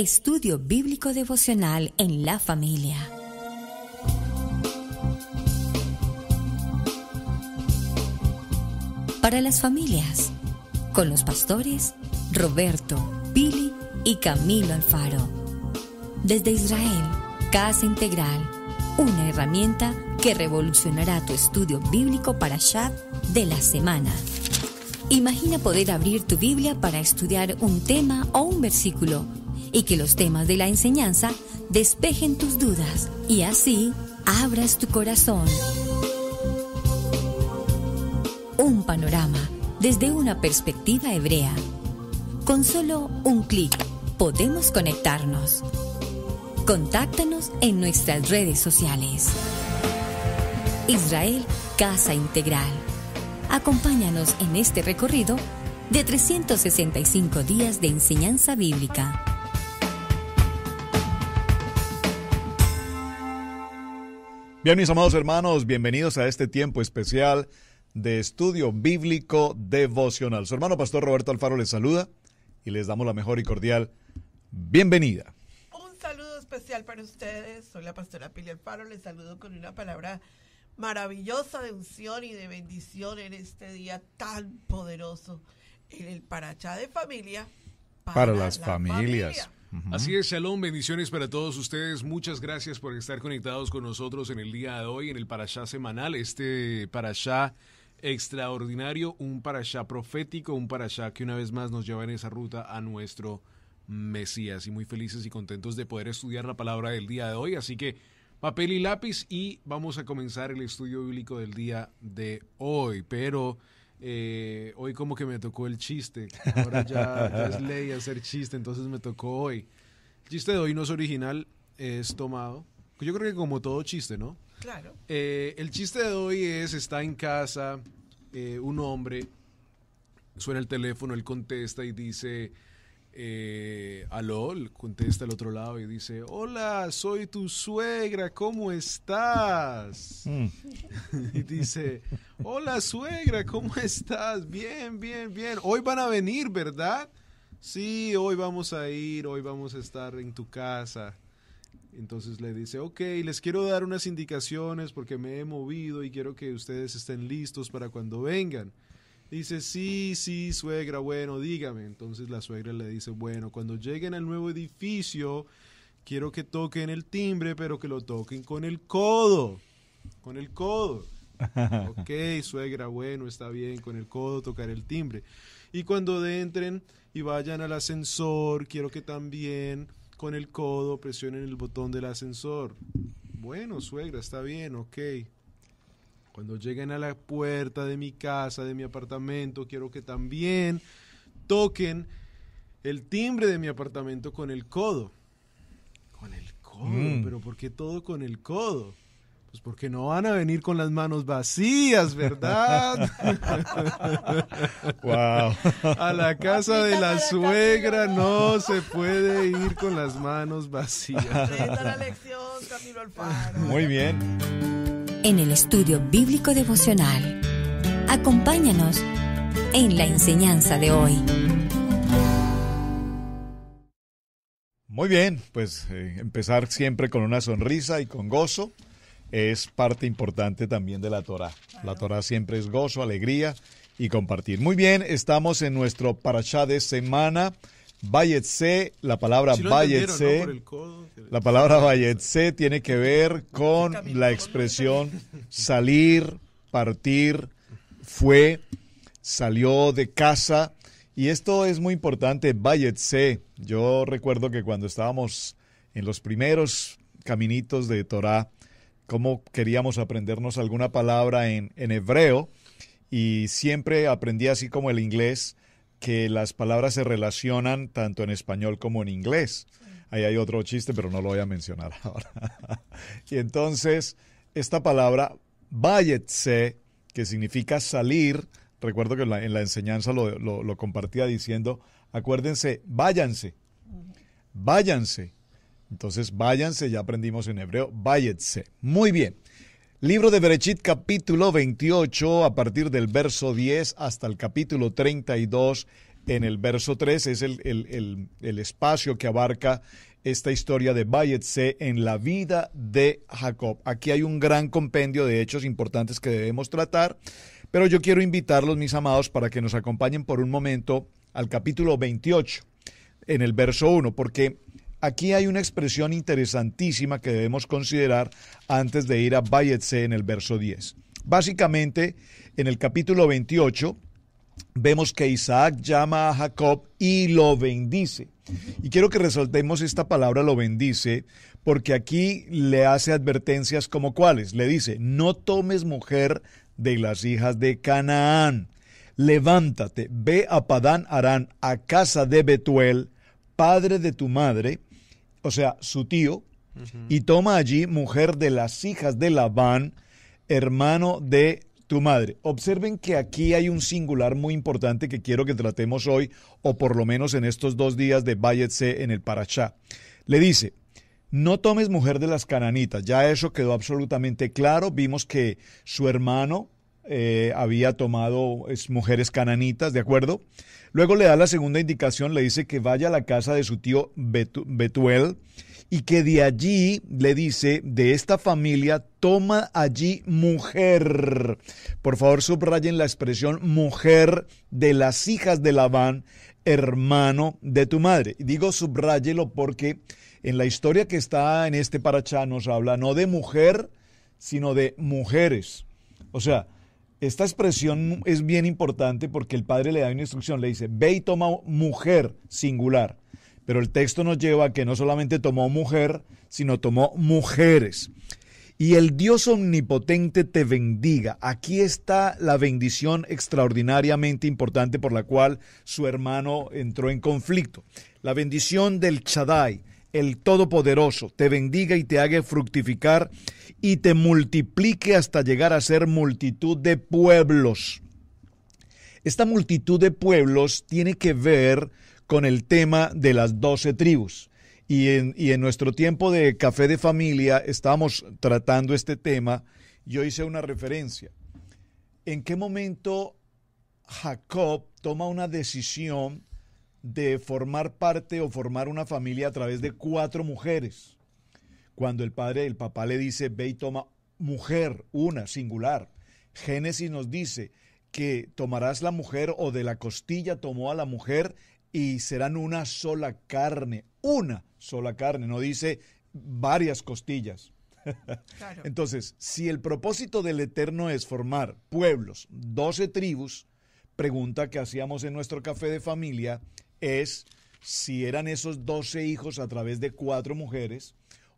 Estudio Bíblico Devocional en la familia. Para las familias, con los pastores Roberto, Billy y Camilo Alfaro. Desde Israel, Casa Integral, una herramienta que revolucionará tu estudio bíblico para Shad de la semana. Imagina poder abrir tu Biblia para estudiar un tema o un versículo y que los temas de la enseñanza despejen tus dudas y así abras tu corazón. Un panorama desde una perspectiva hebrea. Con solo un clic podemos conectarnos. Contáctanos en nuestras redes sociales. Israel Casa Integral. Acompáñanos en este recorrido de 365 días de enseñanza bíblica. Bien, mis amados hermanos, bienvenidos a este tiempo especial de estudio bíblico devocional. Su hermano pastor Roberto Alfaro les saluda y les damos la mejor y cordial bienvenida. Un saludo especial para ustedes. Soy la pastora Pili Alfaro. Les saludo con una palabra maravillosa de unción y de bendición en este día tan poderoso en el Parachá de Familia. Para, las, familias. Así es, Shalom, bendiciones para todos ustedes. Muchas gracias por estar conectados con nosotros en el día de hoy, en el Parashá semanal, este Parashá extraordinario, un Parashá profético, un Parashá que una vez más nos lleva en esa ruta a nuestro Mesías. Y muy felices y contentos de poder estudiar la palabra del día de hoy. Así que papel y lápiz y vamos a comenzar el estudio bíblico del día de hoy. Pero eh, hoy como que me tocó el chiste. Ahora ya, es ley hacer chiste, entonces me tocó hoy. El chiste de hoy no es original, es tomado. Yo creo que como todo chiste, ¿no? Claro. Eh, el chiste de hoy es, está en casa eh, un hombre, suena el teléfono, él contesta y dice, eh, Alol contesta al otro lado y dice, hola, soy tu suegra, ¿cómo estás? Mm. y dice, hola suegra, ¿cómo estás? Bien, bien, bien. Hoy van a venir, ¿verdad? Sí, hoy vamos a ir, hoy vamos a estar en tu casa. Entonces le dice, ok, les quiero dar unas indicaciones porque me he movido y quiero que ustedes estén listos para cuando vengan. Dice, sí, sí, suegra, bueno, dígame. Entonces la suegra le dice, bueno, cuando lleguen al nuevo edificio, quiero que toquen el timbre, pero que lo toquen con el codo. Con el codo. ok, suegra, bueno, está bien, con el codo tocar el timbre. Y cuando entren y vayan al ascensor, quiero que también con el codo presionen el botón del ascensor. Bueno, suegra, está bien, ok. Cuando lleguen a la puerta de mi casa, de mi apartamento, quiero que también toquen el timbre de mi apartamento con el codo. Con el codo, mm. pero ¿por qué todo con el codo? Pues porque no van a venir con las manos vacías, ¿verdad? wow. A la casa de la suegra no se puede ir con las manos vacías. la lección, Camilo Alfaro. Muy bien en el estudio bíblico devocional. Acompáñanos en la enseñanza de hoy. Muy bien, pues eh, empezar siempre con una sonrisa y con gozo es parte importante también de la Torah. La Torah siempre es gozo, alegría y compartir. Muy bien, estamos en nuestro parashá de semana. Bayetse, la palabra si la palabra Bayetse tiene que ver con la expresión salir, partir, fue, salió de casa. Y esto es muy importante, Bayetse. Yo recuerdo que cuando estábamos en los primeros caminitos de Torah, cómo queríamos aprendernos alguna palabra en, en hebreo, y siempre aprendí así como el inglés, que las palabras se relacionan tanto en español como en inglés. Ahí hay otro chiste, pero no lo voy a mencionar ahora. y entonces, esta palabra, váyetse, que significa salir, recuerdo que en la, enseñanza lo, lo, compartía diciendo, acuérdense, váyanse, váyanse. Entonces, váyanse, ya aprendimos en hebreo, váyetse. Muy bien. Libro de Berechit capítulo 28 a partir del verso 10 hasta el capítulo 32 en el verso 3 es el, espacio que abarca esta historia de Bayetse en la vida de Jacob. Aquí hay un gran compendio de hechos importantes que debemos tratar, pero yo quiero invitarlos, mis amados, para que nos acompañen por un momento al capítulo 28, en el verso 1, porque Aquí hay una expresión interesantísima que debemos considerar antes de ir a Bayetse en el verso 10. Básicamente, en el capítulo 28 vemos que Isaac llama a Jacob y lo bendice. Y quiero que resaltemos esta palabra lo bendice porque aquí le hace advertencias como cuáles. Le dice, no tomes mujer de las hijas de Canaán. Levántate, ve a Padán Arán, a casa de Betuel, padre de tu madre, o sea, su tío, y toma allí mujer de las hijas de Labán, hermano de tu madre. Observen que aquí hay un singular muy importante que quiero que tratemos hoy, o por lo menos en estos dos días de Bayetse en el Parachá. Le dice, no tomes mujer de las cananitas, ya eso quedó absolutamente claro, vimos que su hermano eh, había tomado mujeres cananitas, ¿de acuerdo? Luego le da la segunda indicación, le dice que vaya a la casa de su tío Betuel y que de allí le dice, de esta familia, toma allí mujer. Por favor, subrayen la expresión mujer de las hijas de Labán, hermano de tu madre. Digo subrayelo porque en la historia que está en este parachá nos habla no de mujer, sino de mujeres. O sea, esta expresión es bien importante porque el padre le da una instrucción, le dice, ve y toma mujer singular. Pero el texto nos lleva a que no solamente tomó mujer, sino tomó mujeres. Y el Dios omnipotente te bendiga. Aquí está la bendición extraordinariamente importante por la cual su hermano entró en conflicto. La bendición del Chadai, el Todopoderoso te bendiga y te haga fructificar y te multiplique hasta llegar a ser multitud de pueblos. Esta multitud de pueblos tiene que ver con el tema de las doce tribus. Y en, nuestro tiempo de café de familia estamos tratando este tema. Yo hice una referencia. ¿En qué momento Jacob toma una decisión de formar parte o formar una familia a través de cuatro mujeres. Cuando el padre, el papá le dice, ve y toma mujer, una, singular. Génesis nos dice que tomarás la mujer o de la costilla tomó a la mujer y serán una sola carne, una sola carne, no dice varias costillas. Entonces, si el propósito del Eterno es formar pueblos, doce tribus, pregunta que hacíamos en nuestro café de familia, es si eran esos 12 hijos a través de cuatro mujeres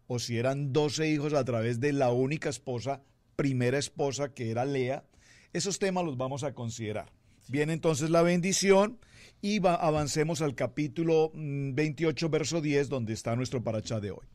o si eran 12 hijos a través de la única esposa, primera esposa que era Lea. Esos temas los vamos a considerar. Viene entonces la bendición y avancemos al capítulo 28, mm, verso 10, donde está nuestro parachá de hoy.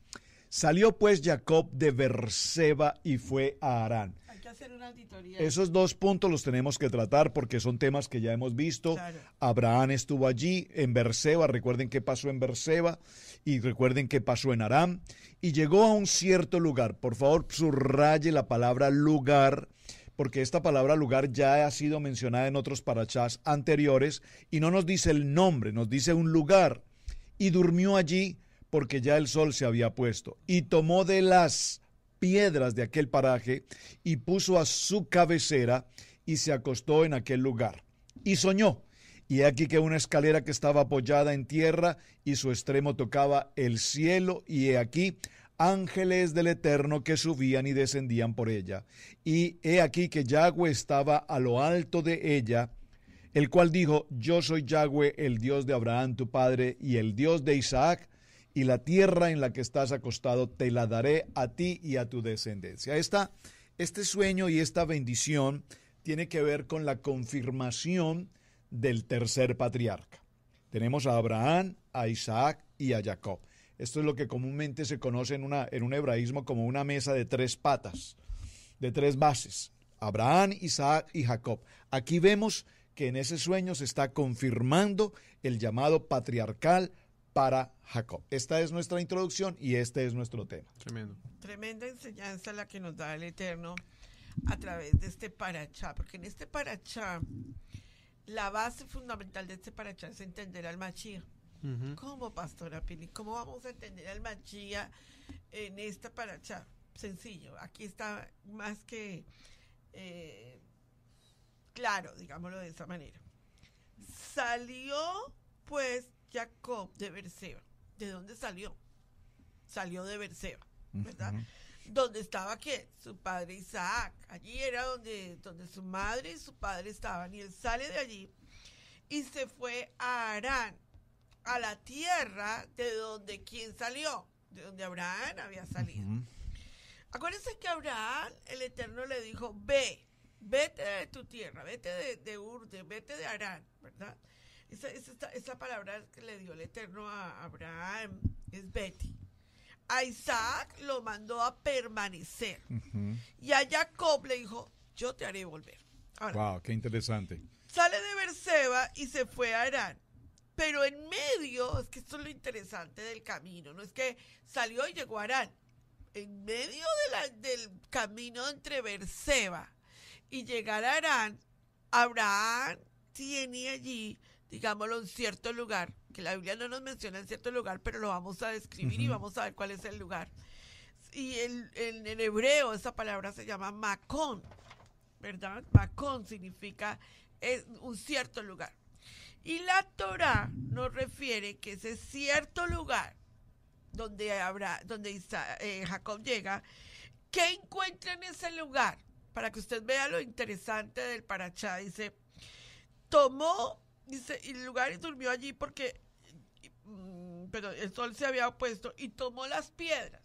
Salió pues Jacob de Berseba y fue a Arán hacer una auditoría. Esos dos puntos los tenemos que tratar porque son temas que ya hemos visto. Abraham estuvo allí en Berseba, recuerden qué pasó en Berseba y recuerden qué pasó en Aram y llegó a un cierto lugar. Por favor, subraye la palabra lugar porque esta palabra lugar ya ha sido mencionada en otros parachas anteriores y no nos dice el nombre, nos dice un lugar. Y durmió allí porque ya el sol se había puesto. Y tomó de las piedras de aquel paraje y puso a su cabecera y se acostó en aquel lugar. Y soñó. Y he aquí que una escalera que estaba apoyada en tierra y su extremo tocaba el cielo y he aquí ángeles del Eterno que subían y descendían por ella. Y he aquí que Yahweh estaba a lo alto de ella, el cual dijo, yo soy Yahweh, el Dios de Abraham tu padre, y el Dios de Isaac y la tierra en la que estás acostado te la daré a ti y a tu descendencia. Esta, este sueño y esta bendición tiene que ver con la confirmación del tercer patriarca. Tenemos a Abraham, a Isaac y a Jacob. Esto es lo que comúnmente se conoce en, una, en un hebraísmo como una mesa de tres patas, de tres bases. Abraham, Isaac y Jacob. Aquí vemos que en ese sueño se está confirmando el llamado patriarcal para Jacob. Esta es nuestra introducción y este es nuestro tema. Tremendo. Tremenda enseñanza la que nos da el Eterno a través de este parachá, porque en este parachá la base fundamental de este parachá es entender al Machía. ¿Cómo, Pastora Pili? ¿Cómo vamos a entender al Machía en esta parachá? Sencillo, aquí está más que eh, claro, digámoslo de esa manera. Salió pues Jacob de Berseba. ¿De dónde salió? Salió de Berseba, ¿verdad? Donde estaba que su padre Isaac. Allí era donde, donde su madre y su padre estaban. Y él sale de allí y se fue a Arán, a la tierra de donde quién salió, de donde Abraham había salido. Acuérdense que Abraham, el Eterno le dijo, ve, vete de tu tierra, vete de, de Urde, vete de Arán, ¿verdad? Esa, esa, palabra que le dio el Eterno a Abraham es Betty. A Isaac lo mandó a permanecer. Y a Jacob le dijo, yo te haré volver. wow, qué interesante. Sale de Berseba y se fue a Arán. Pero en medio, es que esto es lo interesante del camino, no es que salió y llegó a Arán. En medio del camino entre Berseba y llegar a Arán, Abraham tiene allí digámoslo, en cierto lugar, que la Biblia no nos menciona en cierto lugar, pero lo vamos a describir y vamos a ver cuál es el lugar. Y en, hebreo esa palabra se llama Macón, ¿verdad? Macón significa es un cierto lugar. Y la Torah nos refiere que ese cierto lugar donde, habrá, donde eh, Jacob llega, ¿qué encuentra en ese lugar? Para que usted vea lo interesante del Parachá, dice, tomó Dice, y el lugar y durmió allí porque mm, pero el sol se había puesto y tomó las piedras.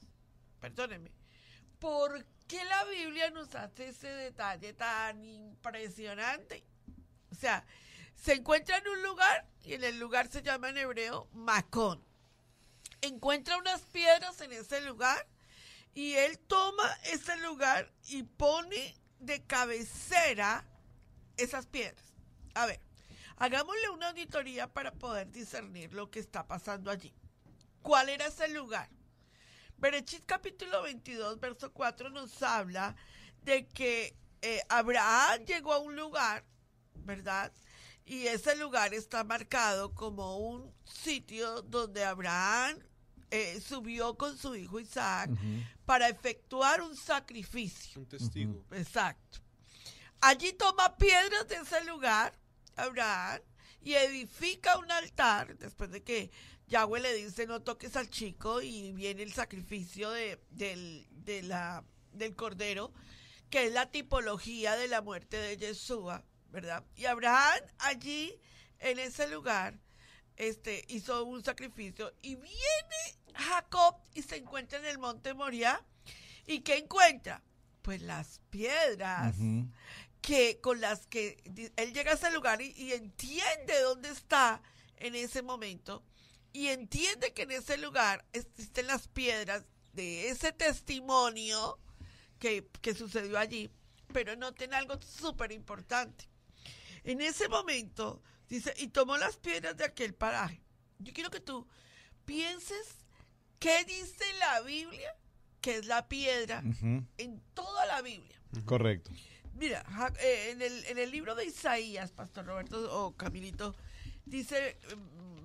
Perdónenme. ¿Por qué la Biblia nos hace ese detalle tan impresionante? O sea, se encuentra en un lugar y en el lugar se llama en hebreo Macón. Encuentra unas piedras en ese lugar y él toma ese lugar y pone de cabecera esas piedras. A ver, Hagámosle una auditoría para poder discernir lo que está pasando allí. ¿Cuál era ese lugar? Berechit capítulo 22, verso 4 nos habla de que eh, Abraham llegó a un lugar, ¿verdad? Y ese lugar está marcado como un sitio donde Abraham eh, subió con su hijo Isaac para efectuar un sacrificio. Un testigo. Exacto. Allí toma piedras de ese lugar Abraham y edifica un altar después de que Yahweh le dice no toques al chico y viene el sacrificio de, del, la, del cordero, que es la tipología de la muerte de Yeshua, ¿verdad? Y Abraham allí, en ese lugar, este, hizo un sacrificio y viene Jacob y se encuentra en el monte Moria. ¿Y qué encuentra? Pues las piedras que con las que él llega a ese lugar y, entiende dónde está en ese momento y entiende que en ese lugar existen las piedras de ese testimonio que, sucedió allí, pero noten algo súper importante. En ese momento dice, y tomó las piedras de aquel paraje. Yo quiero que tú pienses qué dice la Biblia, que es la piedra en toda la Biblia. Correcto. Mira, eh, en el, en el libro de Isaías, Pastor Roberto o Camilito, dice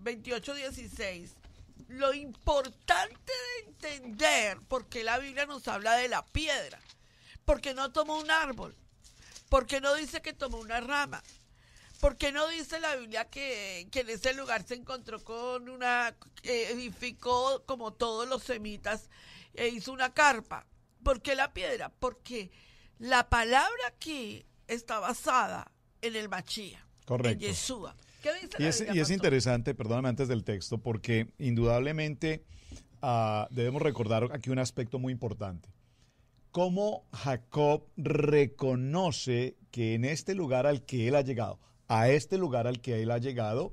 16, mm, lo importante de entender porque la Biblia nos habla de la piedra, porque no tomó un árbol, porque no dice que tomó una rama, porque no dice la Biblia que, que en ese lugar se encontró con una, edificó como todos los semitas e hizo una carpa. ¿Por qué la piedra? Porque la palabra aquí está basada en el bachía, Correcto. en Yeshua. y, es, interesante, perdóname antes del texto, porque indudablemente ah, debemos recordar aquí un aspecto muy importante. Cómo Jacob reconoce que en este lugar al que él ha llegado, a este lugar al que él ha llegado,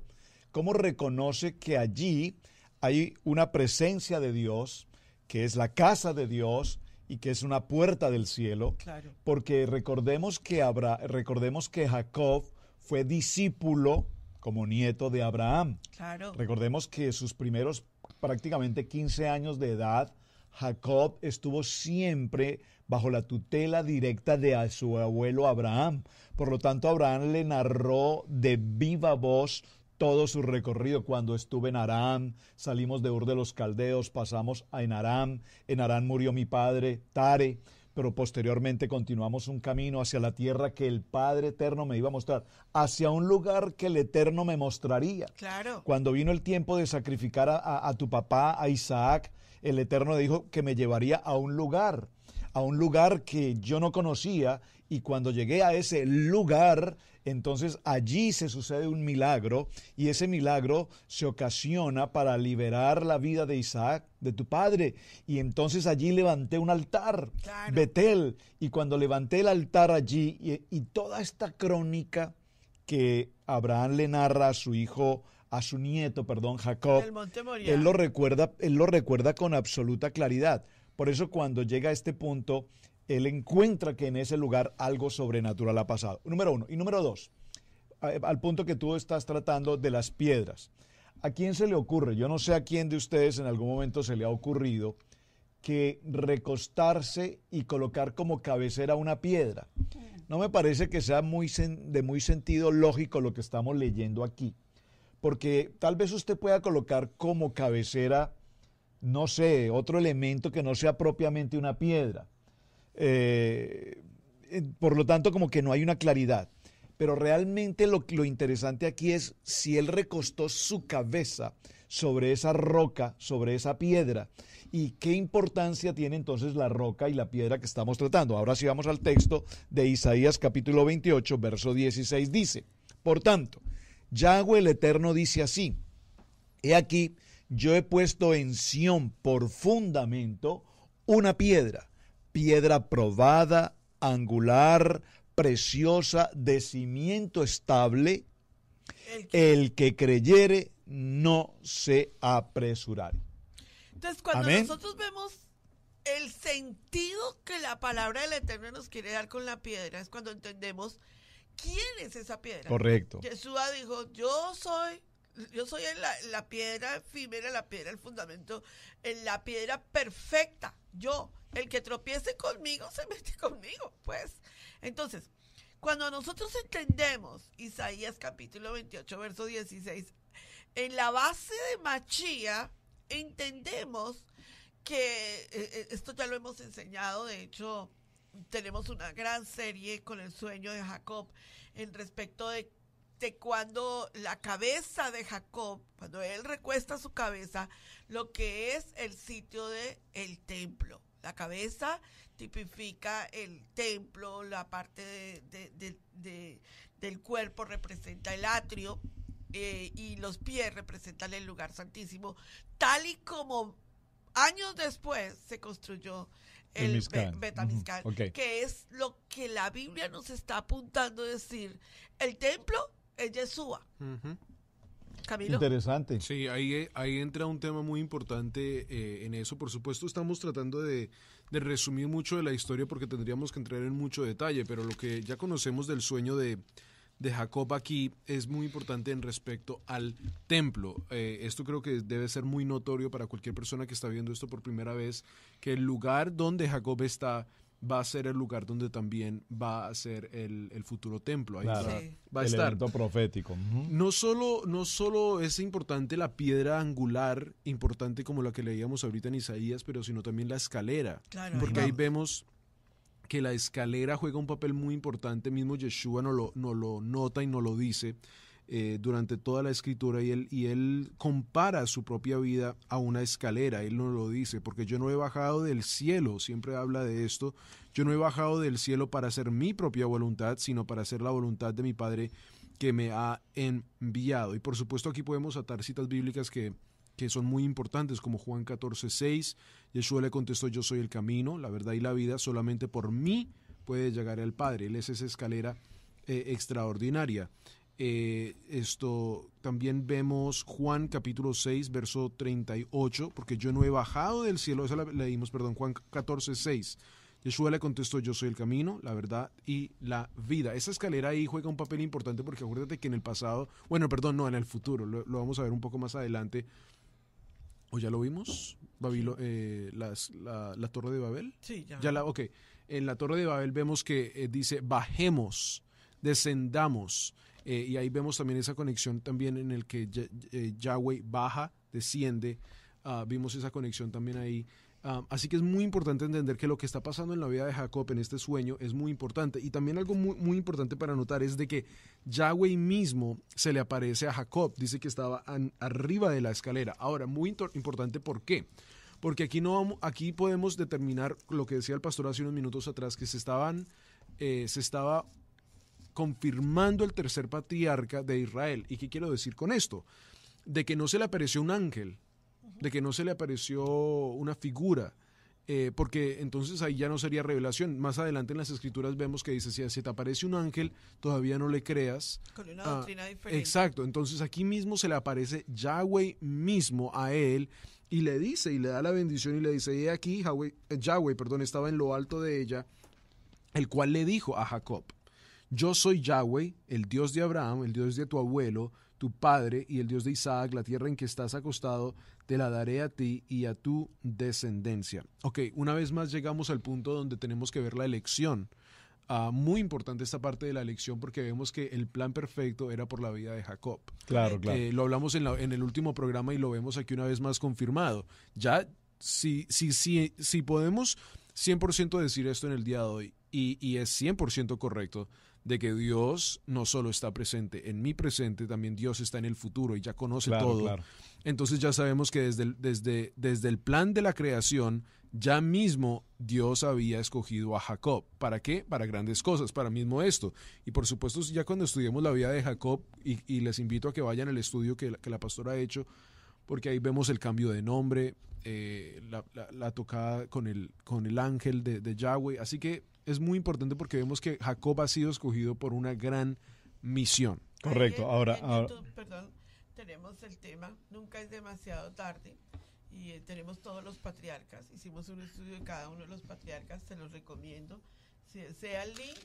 cómo reconoce que allí hay una presencia de Dios, que es la casa de Dios, y que es una puerta del cielo, claro. porque recordemos que, recordemos que Jacob fue discípulo como nieto de Abraham. Claro. Recordemos que sus primeros prácticamente 15 años de edad, Jacob estuvo siempre bajo la tutela directa de su abuelo Abraham. Por lo tanto, Abraham le narró de viva voz todo su recorrido. Cuando estuve en Aram, salimos de Ur de los Caldeos, pasamos a en Aram, en Aram murió mi padre, Tare, pero posteriormente continuamos un camino hacia la tierra que el Padre Eterno me iba a mostrar, hacia un lugar que el Eterno me mostraría. Claro. Cuando vino el tiempo de sacrificar a tu papá, a Isaac, el Eterno dijo que me llevaría a un lugar a un lugar que yo no conocía y cuando llegué a ese lugar, entonces allí se sucede un milagro y ese milagro se ocasiona para liberar la vida de Isaac, de tu padre. Y entonces allí levanté un altar, Betel, y cuando levanté el altar allí y, y toda esta crónica que Abraham le narra a su hijo, a su nieto, perdón, Jacob, él lo recuerda, él lo recuerda con absoluta claridad. Por eso cuando llega a este punto, él encuentra que en ese lugar algo sobrenatural ha pasado. Número uno. Y número dos, eh, al punto que tú estás tratando de las piedras. ¿A quién se le ocurre? Yo no sé a quién de ustedes en algún momento se le ha ocurrido que recostarse y colocar como cabecera una piedra. No me parece que sea de muy sentido lógico lo que estamos leyendo aquí, porque tal vez usted pueda colocar como cabecera, no sé, otro elemento que no sea propiamente una piedra eh, por lo tanto, como que no hay una claridad. Pero realmente lo, interesante aquí es si él recostó su cabeza sobre esa roca, sobre esa piedra, y qué importancia tiene entonces la roca y la piedra que estamos tratando. Ahora si vamos al texto de Isaías capítulo 28, verso 16 dice, por tanto, Yahweh el Eterno dice así, he aquí, yo he puesto en Sión por fundamento una piedra piedra probada, angular, preciosa, de cimiento estable, el que, creyere no se apresurare. Entonces, cuando nosotros vemos el sentido que la palabra del Eterno nos quiere dar con la piedra, es cuando entendemos quién es esa piedra. Correcto. Jesús dijo, yo soy yo soy la, piedra efímera, la piedra el fundamento, la piedra perfecta. Yo, el que tropiece conmigo, se mete conmigo, pues. Entonces, cuando nosotros entendemos Isaías capítulo 28, verso 16, en la base de Machía, entendemos que, eh, eh, esto ya lo hemos enseñado, de hecho, tenemos una gran serie con el sueño de Jacob en respecto de de cuando la cabeza de Jacob, cuando él recuesta su cabeza, lo que es el sitio de templo. La cabeza tipifica el templo, la parte de, del cuerpo representa el atrio eh, y los pies representan el lugar santísimo, tal y como años después se construyó el, que es lo que la Biblia nos está apuntando a decir. El templo es Yeshua. Camilo. Interesante. Sí, ahí, ahí entra un tema muy importante eh, en eso. Por supuesto, estamos tratando de, de, resumir mucho de la historia porque tendríamos que entrar en mucho detalle, pero lo que ya conocemos del sueño de, de Jacob aquí es muy importante en respecto al templo. Eh, esto creo que debe ser muy notorio para cualquier persona que está viendo esto por primera vez, que el lugar donde Jacob está va a ser el lugar donde también va a ser el, futuro templo. Ahí va, a el estar. Evento profético. no, solo, no solo es importante la piedra angular, importante como la que leíamos ahorita en Isaías, pero sino también la escalera. porque ahí, vemos que la escalera juega un papel muy importante, mismo Yeshua no lo, no lo nota y no lo dice, eh, durante toda la escritura y él, y él compara su propia vida a una escalera, él no lo dice, porque yo no he bajado del cielo, siempre habla de esto, yo no he bajado del cielo para hacer mi propia voluntad, sino para hacer la voluntad de mi Padre que me ha enviado. Y por supuesto aquí podemos atar citas bíblicas que, que son muy importantes, como Juan 14, 6, Yeshua le contestó, yo soy el camino, la verdad y la vida, solamente por mí puede llegar al Padre, él es esa escalera eh, extraordinaria. Eh, esto también vemos Juan capítulo 6, verso 38, porque yo no he bajado del cielo, esa leímos, perdón, Juan 14, 6. Yeshua le contestó, yo soy el camino, la verdad y la vida. Esa escalera ahí juega un papel importante porque acuérdate que en el pasado, bueno, perdón, no, en el futuro, lo, vamos a ver un poco más adelante. ¿O ya lo vimos? Babilo, eh, la, torre de Babel. Sí, ya. la, ok. En la torre de Babel vemos que eh, dice, bajemos, descendamos. Eh, y ahí vemos también esa conexión también en el que eh, Yahweh baja, desciende. Ah, vimos esa conexión también ahí. Ah, así que es muy importante entender que lo que está pasando en la vida de Jacob en este sueño es muy importante. Y también algo muy, muy, importante para notar es de que Yahweh mismo se le aparece a Jacob. Dice que estaba arriba de la escalera. Ahora, muy importante, ¿por qué? Porque aquí, no, aquí podemos determinar lo que decía el pastor hace unos minutos atrás, que se, estaban, eh, se estaba confirmando el tercer patriarca de Israel. ¿Y qué quiero decir con esto? De que no se le apareció un ángel, de que no se le apareció una figura, eh, porque entonces ahí ya no sería revelación. Más adelante en las escrituras vemos que dice, si te aparece un ángel, todavía no le creas. Con una doctrina ah, diferente. Exacto, entonces aquí mismo se le aparece Yahweh mismo a él y le dice, y le da la bendición y le dice, he aquí, Yahweh, eh, Yahweh perdón, estaba en lo alto de ella, el cual le dijo a Jacob, yo soy Yahweh, el Dios de Abraham, el Dios de tu abuelo, tu padre y el Dios de Isaac, la tierra en que estás acostado, te la daré a ti y a tu descendencia. Ok, una vez más llegamos al punto donde tenemos que ver la elección. Ah, muy importante esta parte de la elección porque vemos que el plan perfecto era por la vida de Jacob. Claro, claro. Eh, lo hablamos en, el último programa y lo vemos aquí una vez más confirmado. Ya, si, si, si, si podemos 100% decir esto en el día de hoy, y, y es 100% correcto, de que Dios no solo está presente en mi presente, también Dios está en el futuro y ya conoce todo. Entonces ya sabemos que desde el, desde, desde el plan de la creación, ya mismo Dios había escogido a Jacob. ¿Para qué? Para grandes cosas, para mismo esto. Y por supuesto, ya cuando estudiemos la vida de Jacob, y, les invito a que vayan al estudio que la, pastora ha hecho, porque ahí vemos el cambio de nombre, eh, la, tocada con el, con el ángel de, de Yahweh. Así que es muy importante porque vemos que Jacob ha sido escogido por una gran misión. Correcto, eh, ahora... Perdón, tenemos el tema, nunca es demasiado tarde, y eh, tenemos todos los patriarcas. Hicimos un estudio de cada uno de los patriarcas, se los recomiendo. Sea link,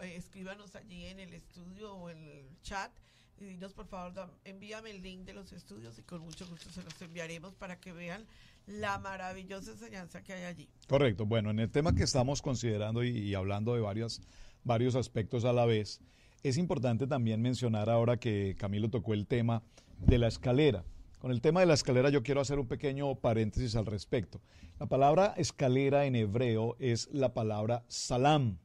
eh, escríbanos allí en el estudio o en el chat y por favor, envíame el link de los estudios y con mucho gusto se los enviaremos para que vean la maravillosa enseñanza que hay allí. Correcto, bueno, en el tema que estamos considerando y, hablando de varios aspectos a la vez, es importante también mencionar ahora que Camilo tocó el tema de la escalera. Con el tema de la escalera yo quiero hacer un pequeño paréntesis al respecto. La palabra escalera en hebreo es la palabra salam.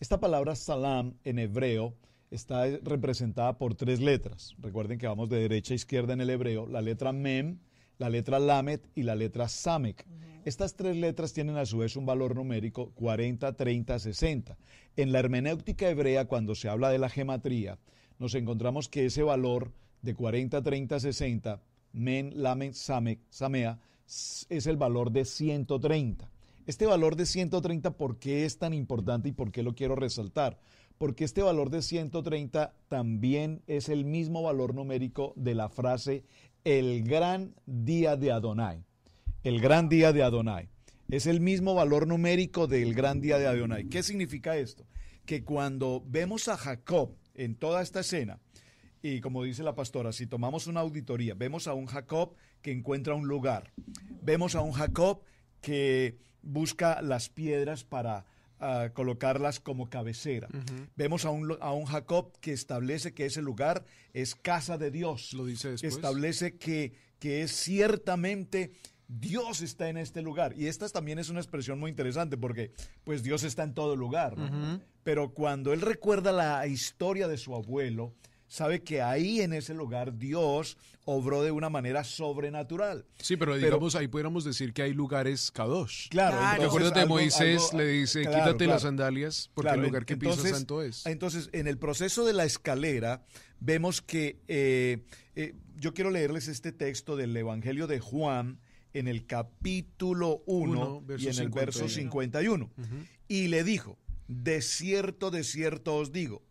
Esta palabra salam en hebreo está representada por tres letras. Recuerden que vamos de derecha a izquierda en el hebreo, la letra mem, la letra lamet y la letra samek. Estas tres letras tienen a su vez un valor numérico 40, 30, 60. En la hermenéutica hebrea, cuando se habla de la gematría, nos encontramos que ese valor de 40, 30, 60, Mem, lamet, samek, samea, es el valor de 130. Este valor de 130, ¿por qué es tan importante y por qué lo quiero resaltar? porque este valor de 130 también es el mismo valor numérico de la frase el gran día de Adonai. El gran día de Adonai. Es el mismo valor numérico del gran día de Adonai. ¿Qué significa esto? Que cuando vemos a Jacob en toda esta escena, y como dice la pastora, si tomamos una auditoría, vemos a un Jacob que encuentra un lugar, vemos a un Jacob que busca las piedras para colocarlas como cabecera. Vemos a un, Jacob que establece que ese lugar es casa de Dios. Lo dice después. Establece que, que es ciertamente Dios está en este lugar. Y esta también es una expresión muy interesante porque pues Dios está en todo lugar. Pero cuando él recuerda la historia de su abuelo, sabe que ahí en ese lugar Dios obró de una manera sobrenatural. Sí, pero digamos, ahí pudiéramos decir que hay lugares kadosh. Claro. claro. Moisés le dice, quítate las sandalias porque el lugar que entonces, santo es. Entonces, en el proceso de la escalera, vemos que, eh, eh, yo quiero leerles este texto del Evangelio de Juan, en el capítulo 1 y en el verso 51. Y le dijo, de cierto, de cierto os digo,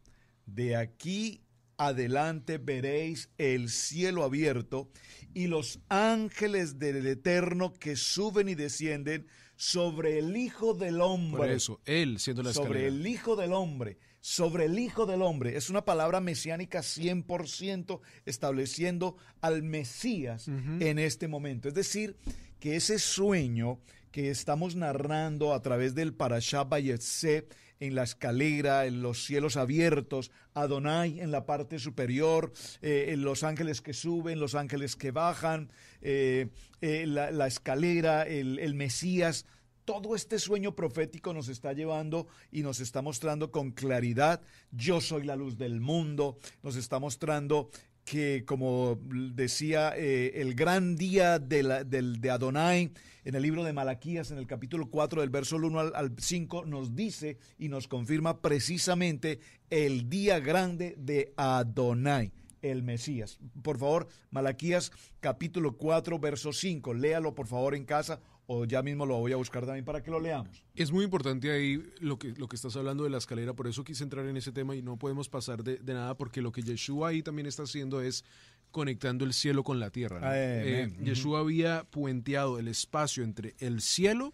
de aquí adelante veréis el cielo abierto y los ángeles del Eterno que suben y descienden sobre el Hijo del Hombre. Por eso, Él siendo la Sobre el Hijo del Hombre, sobre el Hijo del Hombre. Es una palabra mesiánica 100% estableciendo al Mesías en este momento. Es decir, que ese sueño que estamos narrando a través del Parashá Bayetse en la escalera, en los cielos abiertos, Adonai en la parte superior, eh, en los ángeles que suben, los ángeles que bajan, eh, eh, la, escalera, el Mesías. Todo este sueño profético nos está llevando y nos está mostrando con claridad, yo soy la luz del mundo, nos está mostrando que, como decía, eh, el gran día de, Adonai en el libro de Malaquías, en el capítulo 4, del verso 1 al, al 5, nos dice y nos confirma precisamente el día grande de Adonai el Mesías. Por favor, Malaquías capítulo 4, verso 5, léalo por favor en casa o ya mismo lo voy a buscar también para que lo leamos. Es muy importante ahí lo que, lo que estás hablando de la escalera, por eso quise entrar en ese tema y no podemos pasar de, nada, porque lo que Yeshua ahí también está haciendo es conectando el cielo con la tierra. Eh, Yeshua había puenteado el espacio entre el cielo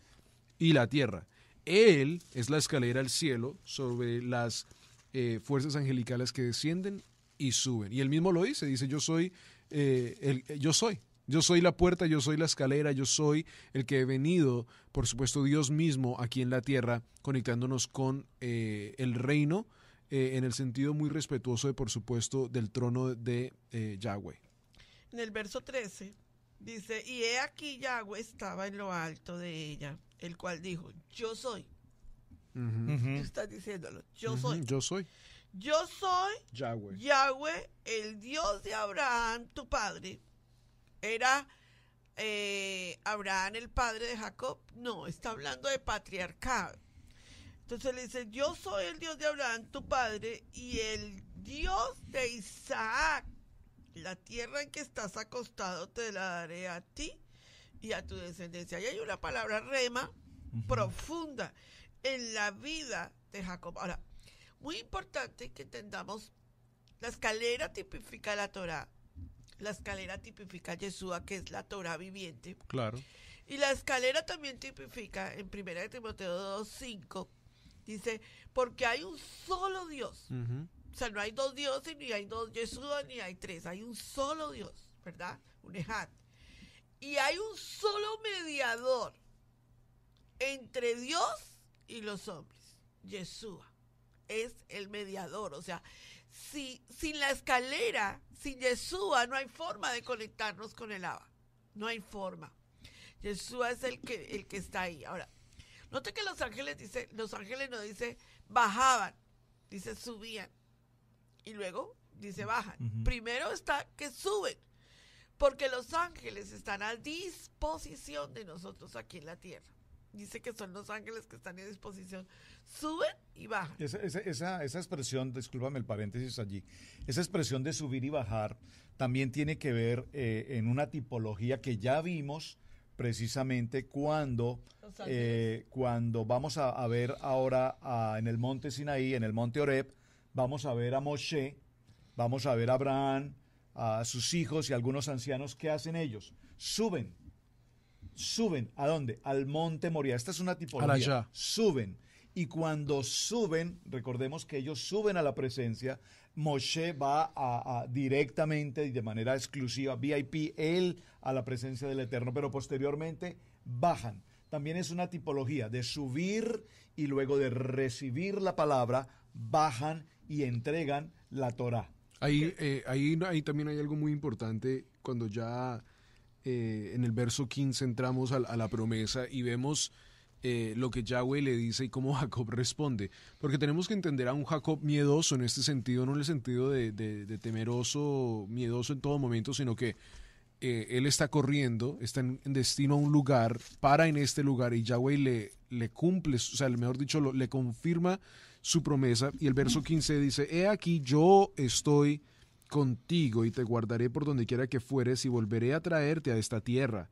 y la tierra. Él es la escalera al cielo sobre las eh, fuerzas angelicales que descienden y suben. Y él mismo lo dice, dice yo soy, eh, el, yo soy yo soy la puerta, yo soy la escalera, yo soy el que he venido, por supuesto Dios mismo aquí en la tierra, conectándonos con eh, el reino, eh, en el sentido muy respetuoso de, por supuesto, del trono de eh, Yahweh. En el verso 13 dice, y he aquí Yahweh estaba en lo alto de ella, el cual dijo, yo soy. estás diciéndolo, yo soy. Yo soy. Yo soy Yahweh. Yahweh, el Dios de Abraham, tu padre era eh, Abraham el padre de Jacob. No, está hablando de patriarcado. Entonces le dice, yo soy el Dios de Abraham, tu padre, y el Dios de Isaac. La tierra en que estás acostado te la daré a ti y a tu descendencia. Y hay una palabra rema profunda en la vida de Jacob. Ahora, muy importante que entendamos, la escalera tipifica la Torah la escalera tipifica a Yeshua, que es la Torah viviente. Claro. Y la escalera también tipifica en 1 Timoteo 5, dice, porque hay un solo Dios. O sea, no hay dos dioses, ni hay dos Yeshua, ni hay tres. Hay un solo Dios, ¿verdad? Un Ejat. Y hay un solo mediador entre Dios y los hombres, Yeshua. Es el mediador. O sea, si, sin la escalera sin Yeshua no hay forma de conectarnos con el Abba. No hay forma. Yeshua es el que, el que está ahí. Ahora, note que los ángeles dice, los ángeles no dice bajaban, dice subían. Y luego dice bajan. Primero está que suben. Porque los ángeles están a disposición de nosotros aquí en la tierra dice que son los ángeles que están a disposición, suben y bajan. Esa, expresión, discúlpame el paréntesis allí, esa expresión de subir y bajar también tiene que ver eh, en una tipología que ya vimos precisamente cuando, eh, cuando vamos a, ver ahora en el monte Sinaí, en el monte Oreb, vamos a ver a Moshe, vamos a ver a Abraham, a sus hijos y algunos ancianos, ¿qué hacen ellos? Suben suben. ¿A dónde? Al monte Moria. Esta es una tipología. Suben. Y cuando suben, recordemos que ellos suben a la presencia, Moshe va directamente y de manera exclusiva, VIP, él a la presencia del Eterno, pero posteriormente bajan. También es una tipología de subir y luego de recibir la palabra, bajan y entregan la Torah. Ahí, eh, ahí, ahí también hay algo muy importante cuando ya eh, en el verso 15 entramos a, la promesa y vemos eh, lo que Yahweh le dice y cómo Jacob responde. Porque tenemos que entender a un Jacob miedoso en este sentido, no en el sentido de, temeroso, miedoso en todo momento, sino que eh, él está corriendo, está en, destino a un lugar, para en este lugar y Yahweh le, cumple, o sea, mejor dicho, le confirma su promesa. Y el verso 15 dice, he aquí yo estoy contigo y te guardaré por donde quiera que fueres y volveré a traerte a esta tierra,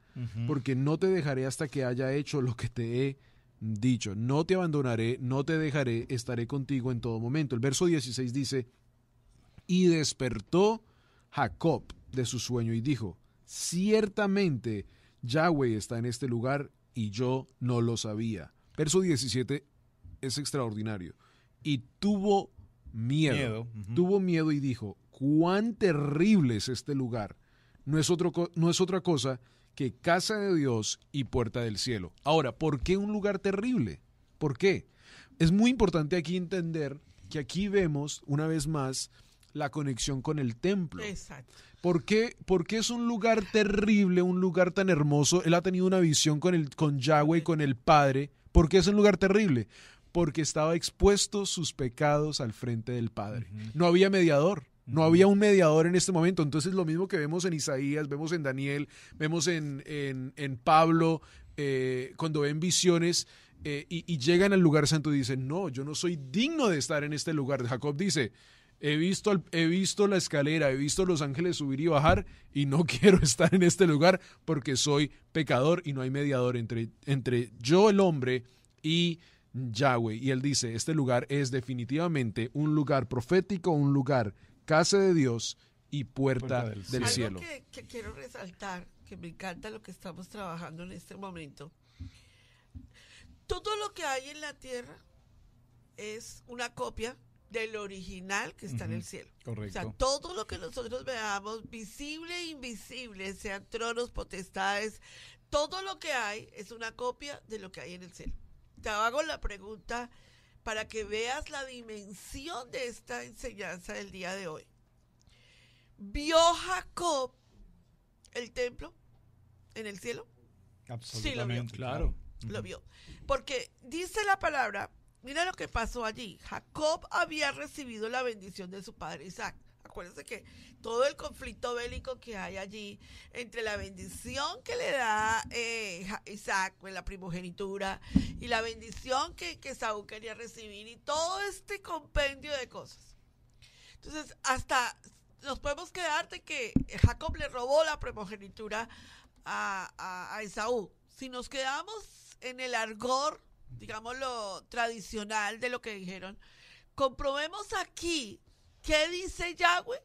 porque no te dejaré hasta que haya hecho lo que te he dicho. No te abandonaré, no te dejaré, estaré contigo en todo momento. El verso 16 dice, y despertó Jacob de su sueño y dijo, ciertamente Yahweh está en este lugar y yo no lo sabía. Verso 17 es extraordinario. Y tuvo miedo, tuvo miedo y dijo, cuán terrible es este lugar, no es, otro, no es otra cosa que casa de Dios y puerta del cielo. Ahora, ¿por qué un lugar terrible? ¿Por qué? Es muy importante aquí entender que aquí vemos una vez más la conexión con el templo. Exacto. ¿Por qué, Porque es un lugar terrible, un lugar tan hermoso? Él ha tenido una visión con, el, con Yahweh y con el Padre. ¿Por qué es un lugar terrible? Porque estaba expuesto sus pecados al frente del Padre. No había mediador. No había un mediador en este momento. Entonces lo mismo que vemos en Isaías, vemos en Daniel, vemos en, Pablo, eh, cuando ven visiones eh, y, llegan al lugar santo y dicen, no, yo no soy digno de estar en este lugar. Jacob dice, he visto, he visto la escalera, he visto los ángeles subir y bajar y no quiero estar en este lugar porque soy pecador y no hay mediador entre, entre yo el hombre y... Yahweh, y él dice, este lugar es definitivamente un lugar profético, un lugar casa de Dios y puerta, del, cielo. Algo que, quiero resaltar, que me encanta lo que estamos trabajando en este momento. Todo lo que hay en la tierra es una copia del original que está en el cielo. O sea, todo lo que nosotros veamos, visible e invisible, sean tronos, potestades, todo lo que hay es una copia de lo que hay en el cielo. Te hago la pregunta para que veas la dimensión de esta enseñanza del día de hoy. ¿Vio Jacob el templo en el cielo? Absolutamente, sí, claro. Lo vio. Porque dice la palabra, mira lo que pasó allí. Jacob había recibido la bendición de su padre Isaac acuérdense que todo el conflicto bélico que hay allí, entre la bendición que le da eh, Isaac, pues, la primogenitura, y la bendición que, que Saúl quería recibir, y todo este compendio de cosas. Entonces, hasta nos podemos quedar de que Jacob le robó la primogenitura a, a, Esaú. Si nos quedamos en el argor, lo tradicional de lo que dijeron, comprobemos aquí ¿Qué dice Yahweh?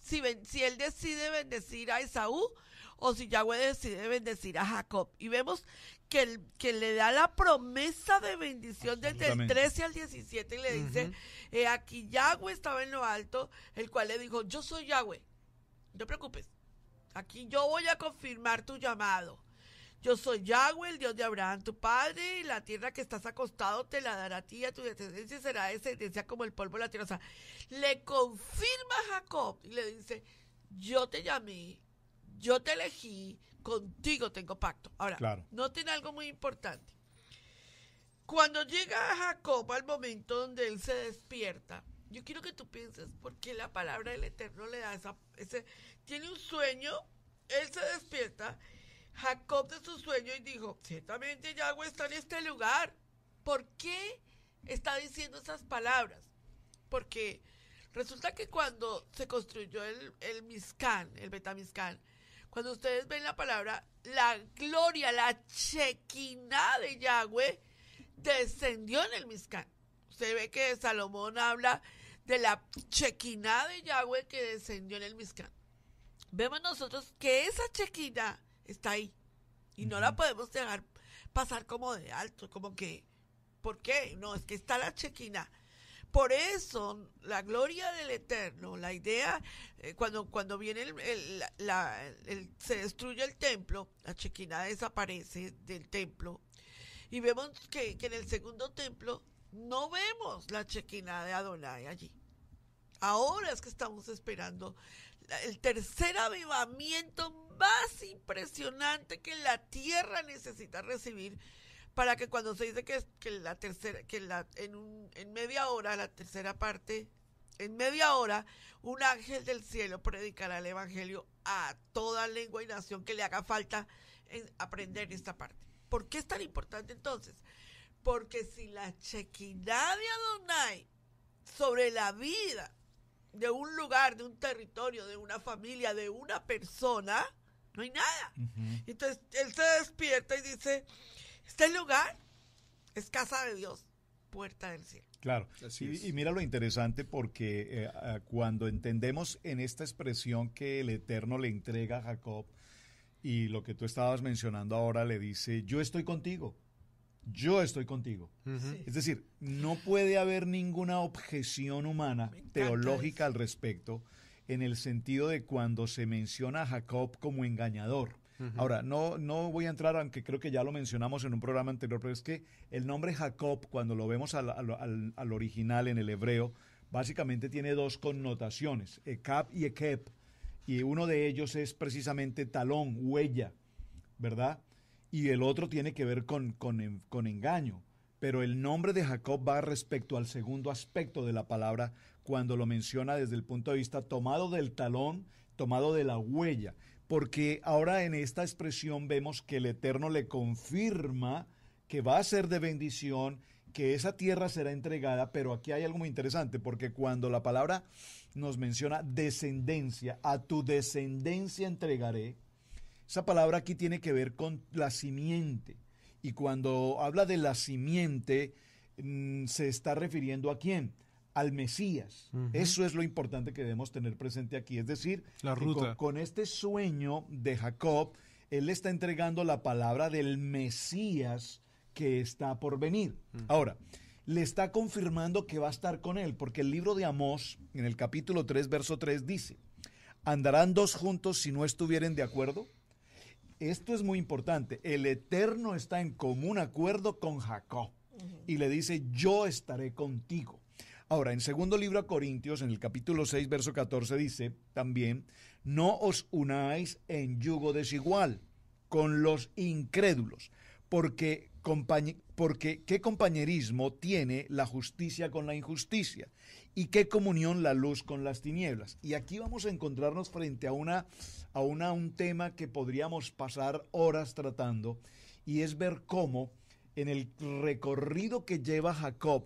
Si, él decide bendecir a Esaú o si Yahweh decide bendecir a Jacob. Y vemos que, le da la promesa de bendición desde el 13 al 17 y le dice, aquí Yahweh estaba en lo alto, el cual le dijo, yo soy Yahweh, no te preocupes, aquí yo voy a confirmar tu llamado. Yo soy Yahweh, el Dios de Abraham, tu padre, y la tierra que estás acostado te la dará a ti, a tu descendencia será descendencia como el polvo de la tierra. O sea, le confirma Jacob y le dice, yo te llamé, yo te elegí, contigo tengo pacto. Ahora, claro. noten algo muy importante. Cuando llega Jacob al momento donde él se despierta, yo quiero que tú pienses por qué la palabra del Eterno le da esa, ese... Tiene un sueño, él se despierta Jacob de su sueño y dijo, ciertamente Yahweh está en este lugar. ¿Por qué está diciendo esas palabras? Porque resulta que cuando se construyó el, el Mizcán, el betamizcán cuando ustedes ven la palabra, la gloria, la chequina de Yahweh descendió en el Mizcán. Usted ve que Salomón habla de la chequina de Yahweh que descendió en el Mizcán. Vemos nosotros que esa chequina está ahí. Y no la podemos dejar pasar como de alto, como que, ¿por qué? No, es que está la chequina. Por eso, la gloria del Eterno, la idea, eh, cuando, cuando viene se destruye el templo, la chequina desaparece del templo. Y vemos que, que en el segundo templo no vemos la chequina de Adonai allí. Ahora es que estamos esperando el tercer avivamiento más impresionante que la tierra necesita recibir para que cuando se dice que, que la tercera, que la, en, media hora, la tercera parte, en media hora, un ángel del cielo predicará el evangelio a toda lengua y nación que le haga falta aprender esta parte. ¿Por qué es tan importante entonces? Porque si la chequinada de Adonai sobre la vida de un lugar, de un territorio, de una familia, de una persona, no hay nada. Entonces él se despierta y dice, este lugar es casa de Dios, puerta del cielo. Claro, y, y, mira lo interesante porque eh, cuando entendemos en esta expresión que el Eterno le entrega a Jacob y lo que tú estabas mencionando ahora le dice, yo estoy contigo, yo estoy contigo. Es decir, no puede haber ninguna objeción humana, teológica al respecto, en el sentido de cuando se menciona a Jacob como engañador. Ahora, no, no voy a entrar, aunque creo que ya lo mencionamos en un programa anterior, pero es que el nombre Jacob, cuando lo vemos al, original en el hebreo, básicamente tiene dos connotaciones, cap y Ekeb, y uno de ellos es precisamente talón, huella, ¿verdad? y el otro tiene que ver con, con engaño. Pero el nombre de Jacob va respecto al segundo aspecto de la palabra cuando lo menciona desde el punto de vista tomado del talón, tomado de la huella. Porque ahora en esta expresión vemos que el Eterno le confirma que va a ser de bendición, que esa tierra será entregada, pero aquí hay algo muy interesante, porque cuando la palabra nos menciona descendencia, a tu descendencia entregaré, esa palabra aquí tiene que ver con la simiente. Y cuando habla de la simiente, mm, se está refiriendo a quién? Al Mesías. Eso es lo importante que debemos tener presente aquí. Es decir, Con, este sueño de Jacob, él está entregando la palabra del Mesías que está por venir. Ahora, le está confirmando que va a estar con él, porque el libro de Amós, en el capítulo 3, verso 3, dice, ¿andarán dos juntos si no estuvieren de acuerdo? esto es muy importante, el Eterno está en común acuerdo con Jacob y le dice, yo estaré contigo. Ahora, en segundo libro a Corintios, en el capítulo 6, verso 14, dice también, no os unáis en yugo desigual con los incrédulos, porque compañeros, porque qué compañerismo tiene la justicia con la injusticia y qué comunión la luz con las tinieblas. Y aquí vamos a encontrarnos frente a, una, a una, un tema que podríamos pasar horas tratando y es ver cómo en el recorrido que lleva Jacob,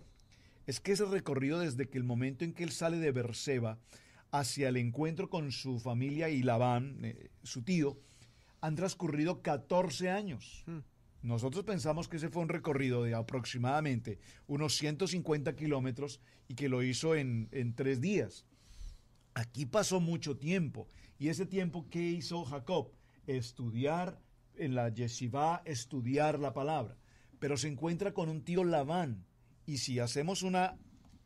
es que ese recorrido desde que el momento en que él sale de Berseba hacia el encuentro con su familia y Labán, eh, su tío, han transcurrido 14 años. Hmm. Nosotros pensamos que ese fue un recorrido de aproximadamente unos 150 kilómetros y que lo hizo en, tres días. Aquí pasó mucho tiempo. ¿Y ese tiempo qué hizo Jacob? Estudiar en la yeshiva, estudiar la palabra. Pero se encuentra con un tío Labán. Y si hacemos una,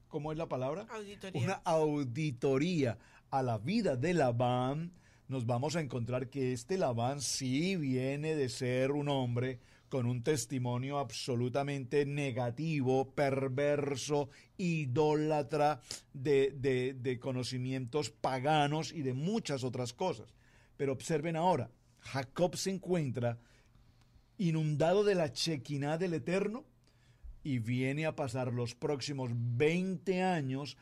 ¿cómo es la palabra? Una auditoría a la vida de Labán, nos vamos a encontrar que este Labán sí viene de ser un hombre con un testimonio absolutamente negativo, perverso, idólatra de, conocimientos paganos y de muchas otras cosas. Pero observen ahora, Jacob se encuentra inundado de la chequina del Eterno y viene a pasar los próximos 20 años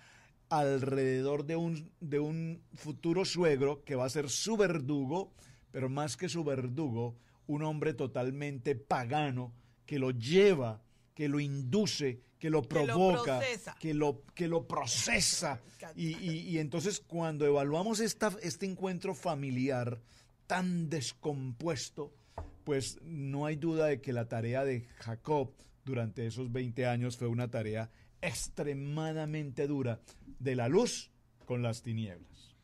alrededor de un, de un futuro suegro que va a ser su verdugo, pero más que su verdugo, un hombre totalmente pagano que lo lleva, que lo induce, que lo provoca, que lo, que lo, procesa. Y, entonces cuando evaluamos esta, este encuentro familiar tan descompuesto, pues no hay duda de que la tarea de Jacob durante esos 20 años fue una tarea extremadamente dura de la luz con las tinieblas.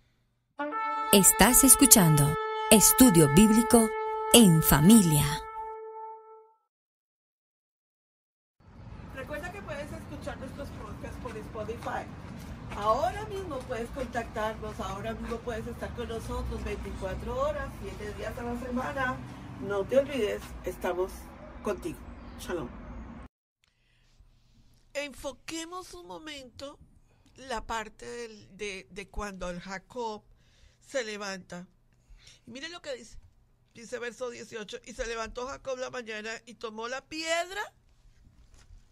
Estás escuchando Estudio Bíblico en familia. Recuerda que puedes escuchar nuestros podcasts por Spotify. Ahora mismo puedes contactarnos, ahora mismo puedes estar con nosotros 24 horas, 7 días a la semana. No te olvides, estamos contigo. Shalom. Enfoquemos un momento la parte de, cuando el Jacob se levanta. Y miren lo que dice dice verso 18, y se levantó Jacob la mañana y tomó la piedra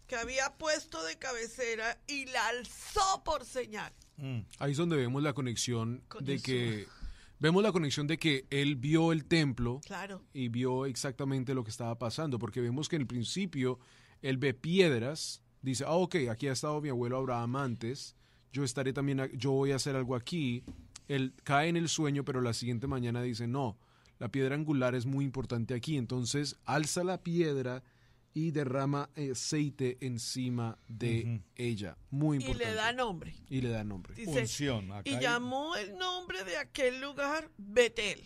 que había puesto de cabecera y la alzó por señal. Mm. Ahí es donde vemos la conexión de que vemos la conexión de que él vio el templo y vio exactamente lo que estaba pasando, porque vemos que en el principio él ve piedras, dice, ah, ok, aquí ha estado mi abuelo Abraham antes, yo estaré también, yo voy a hacer algo aquí. Él cae en el sueño, pero la siguiente mañana dice, no, la piedra angular es muy importante aquí, entonces alza la piedra y derrama eh, aceite encima de ella. Muy importante. Y le da nombre. Y le da nombre. y llamó el nombre de aquel lugar Betel.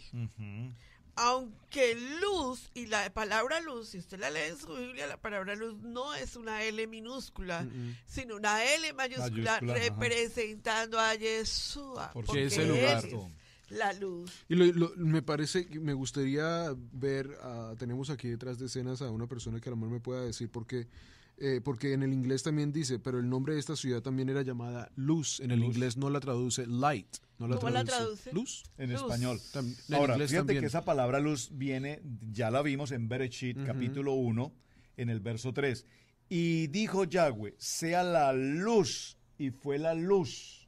Aunque luz y la palabra luz, si usted la lee en su Biblia, la palabra luz no es una L minúscula, mm, mm. sino una L mayúscula, representando a Yeshua. Porque, es el lugar la luz. Y me parece, me gustaría ver, tenemos aquí detrás de escenas a una persona que a lo mejor me pueda decir por qué. Eh, porque en el inglés también dice, pero el nombre de esta ciudad también era llamada Luz. En el inglés no la traduce light. No la ¿Cómo traduce. la traduce? Luz. En español. También, Ahora, fíjate que esa palabra luz viene, ya la vimos en Bereshit, capítulo 1, en el verso 3. Y dijo Yahweh, sea la luz. Y fue la luz.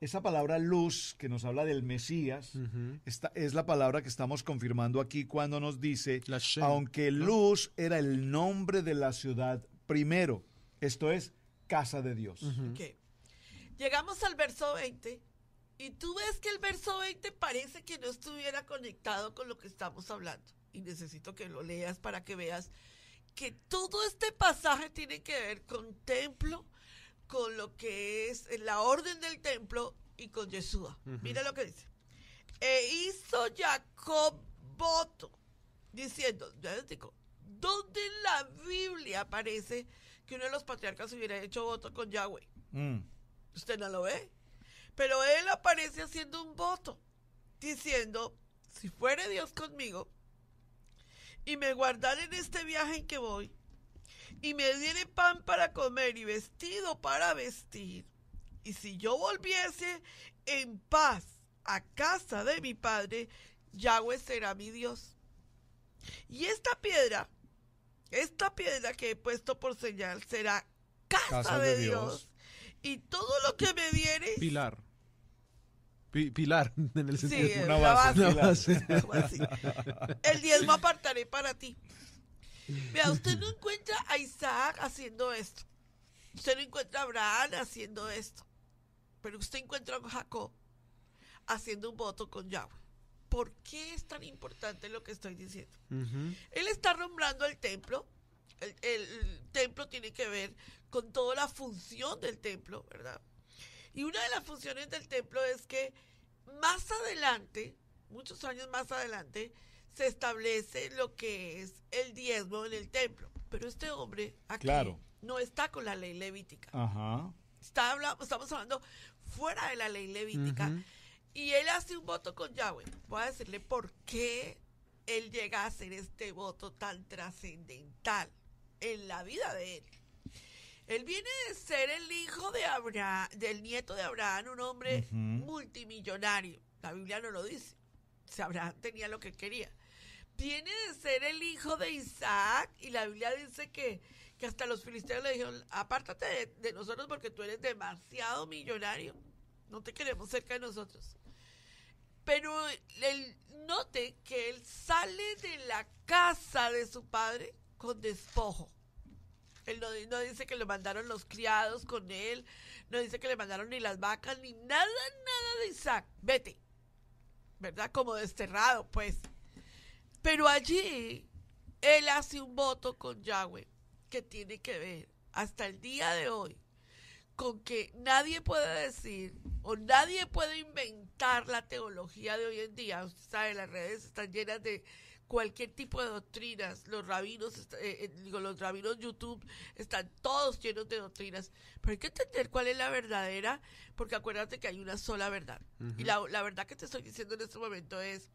Esa palabra luz que nos habla del Mesías es la palabra que estamos confirmando aquí cuando nos dice, aunque luz era el nombre de la ciudad primero, esto es casa de Dios. Llegamos al verso 20 y tú ves que el verso 20 parece que no estuviera conectado con lo que estamos hablando y necesito que lo leas para que veas que todo este pasaje tiene que ver con templo, con lo que es la orden del templo y con Yeshua. Mira lo que dice. E hizo Jacob voto, diciendo, ya digo, ¿dónde en la Biblia aparece que uno de los patriarcas hubiera hecho voto con Yahweh? Mm. Usted no lo ve. Pero él aparece haciendo un voto, diciendo, si fuere Dios conmigo y me guardar en este viaje en que voy, y me diere pan para comer y vestido para vestir, y si yo volviese en paz a casa de mi padre, Yahweh será mi Dios. Y esta piedra, esta piedra que he puesto por señal será casa, de, Dios. Y todo lo que me diere... Pilar pilar en el sentido de una, una base. el diezmo apartaré para ti. Vea, usted no encuentra a Isaac haciendo esto. Usted no encuentra a Abraham haciendo esto. Pero usted encuentra a Jacob haciendo un voto con Yahweh. ¿Por qué es tan importante lo que estoy diciendo? Él está nombrando el templo. el templo tiene que ver con toda la función del templo, ¿verdad? Y una de las funciones del templo es que más adelante, muchos años más adelante, se establece lo que es el diezmo en el templo. Pero este hombre aquí no está con la ley levítica. Está hablando, estamos hablando fuera de la ley levítica. Y él hace un voto con Yahweh. Voy a decirle por qué él llega a hacer este voto tan trascendental en la vida de él. Él viene de ser el hijo de Abraham, del nieto de Abraham, un hombre multimillonario. La Biblia no lo dice. Abraham tenía lo que quería tiene de ser el hijo de Isaac. Y la Biblia dice que, hasta los filisteos le dijeron, apártate de, nosotros porque tú eres demasiado millonario. No te queremos cerca de nosotros. Pero él, note que él sale de la casa de su padre con despojo. Él no, no, dice que le mandaron los criados con él, no dice que le mandaron ni las vacas, ni nada, nada de Isaac. Vete. ¿Verdad? Como desterrado, pues. Pero allí él hace un voto con Yahweh que tiene que ver hasta el día de hoy con que nadie puede decir o nadie puede inventar la teología de hoy en día. Usted sabe, las redes están llenas de cualquier tipo de doctrinas. Los rabinos, eh, eh, digo, los rabinos YouTube están todos llenos de doctrinas. Pero hay que entender cuál es la verdadera, porque acuérdate que hay una sola verdad. Y la verdad que te estoy diciendo en este momento es,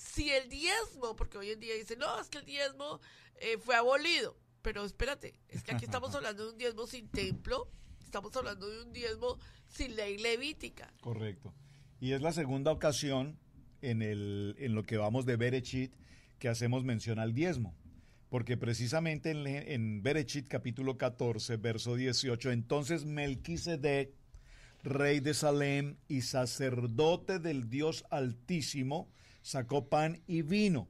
si el diezmo, porque hoy en día dicen, no, es que el diezmo eh, fue abolido, pero espérate, es que aquí estamos hablando de un diezmo sin templo, estamos hablando de un diezmo sin ley levítica. Correcto. Y es la segunda ocasión en, en lo que vamos de Berechit que hacemos mención al diezmo. Porque precisamente en, en Berechit capítulo 14, verso 18, entonces Melquisedec, rey de Salem y sacerdote del Dios Altísimo, sacó pan y vino